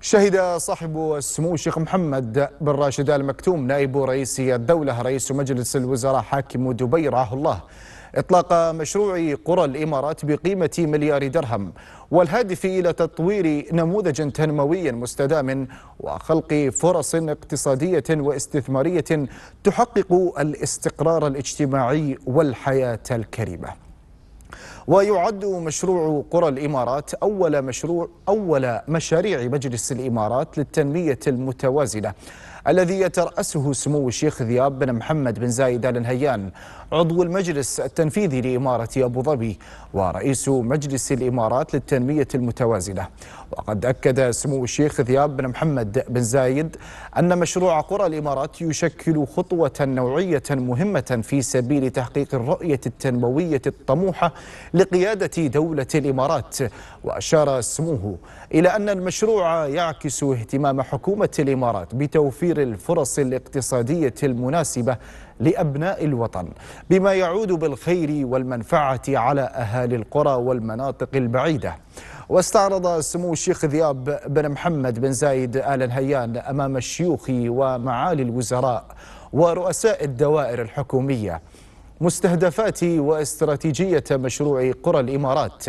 شهد صاحب السمو الشيخ محمد بن راشد ال مكتوم نائب رئيس الدولة رئيس مجلس الوزراء حاكم دبي رعاه الله إطلاق مشروع قرى الإمارات بقيمة مليار درهم والهادف إلى تطوير نموذج تنموي مستدام وخلق فرص اقتصادية واستثمارية تحقق الاستقرار الاجتماعي والحياة الكريمة ويعد مشروع قرى الإمارات أول مشروع أول مشاريع مجلس الإمارات للتنمية المتوازنة الذي يترأسه سمو الشيخ ذياب بن محمد بن زايد آل نهيان عضو المجلس التنفيذي لإمارة أبو ظبي ورئيس مجلس الإمارات للتنمية المتوازنة وقد أكد سمو الشيخ ذياب بن محمد بن زايد أن مشروع قرى الإمارات يشكل خطوة نوعية مهمة في سبيل تحقيق الرؤية التنموية الطموحة لقيادة دولة الإمارات وأشار سموه إلى أن المشروع يعكس اهتمام حكومة الإمارات بتوفير الفرص الاقتصادية المناسبة لأبناء الوطن بما يعود بالخير والمنفعة على أهالي القرى والمناطق البعيدة واستعرض سمو الشيخ ذياب بن محمد بن زايد آل نهيان أمام الشيوخ ومعالي الوزراء ورؤساء الدوائر الحكومية مستهدفات واستراتيجية مشروع قرى الإمارات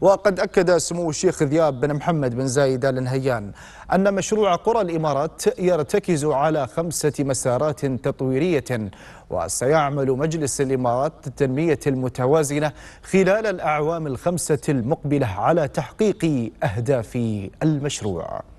وقد أكد سمو الشيخ ذياب بن محمد بن زايد آل نهيان أن مشروع قرى الإمارات يرتكز على خمسة مسارات تطويرية وسيعمل مجلس الإمارات للتنمية المتوازنة خلال الأعوام الخمسة المقبلة على تحقيق أهداف المشروع